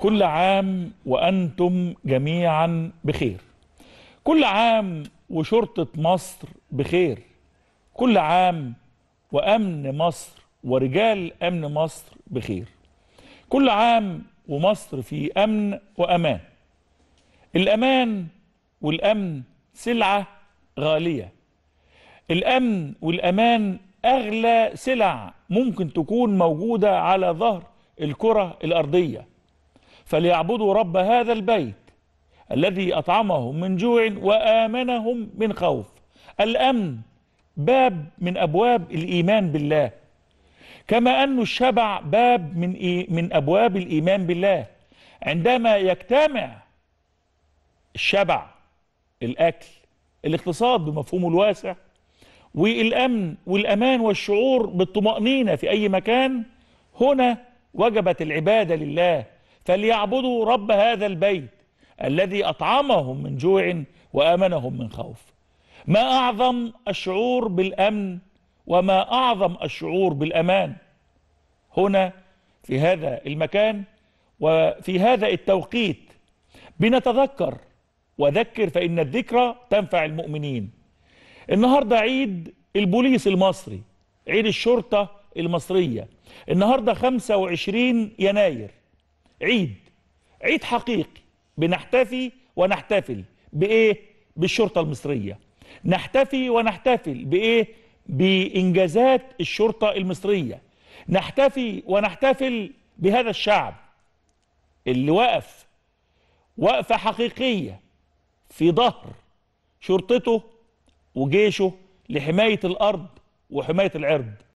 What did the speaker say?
كل عام وأنتم جميعا بخير كل عام وشرطة مصر بخير كل عام وأمن مصر ورجال أمن مصر بخير كل عام ومصر في أمن وأمان الأمان والأمن سلعة غالية الأمن والأمان أغلى سلع ممكن تكون موجودة على ظهر الكرة الأرضية فليعبدوا رب هذا البيت الذي أطعمهم من جوع وآمنهم من خوف الأمن باب من أبواب الإيمان بالله كما أن الشبع باب من, من أبواب الإيمان بالله عندما يجتمع الشبع الأكل الاقتصاد بمفهومه الواسع والأمن والأمان والشعور بالطمأنينة في أي مكان هنا وجبت العبادة لله فليعبدوا رب هذا البيت الذي أطعمهم من جوع وآمنهم من خوف ما أعظم الشعور بالأمن وما أعظم الشعور بالأمان هنا في هذا المكان وفي هذا التوقيت بنتذكر وذكر فإن الذكرى تنفع المؤمنين النهاردة عيد البوليس المصري عيد الشرطة المصرية النهاردة 25 يناير عيد عيد حقيقي بنحتفي ونحتفل بإيه؟ بالشرطة المصرية نحتفي ونحتفل بإيه؟ بإنجازات الشرطة المصرية نحتفي ونحتفل بهذا الشعب اللي وقف وقفة حقيقية في ظهر شرطته وجيشه لحماية الأرض وحماية العرض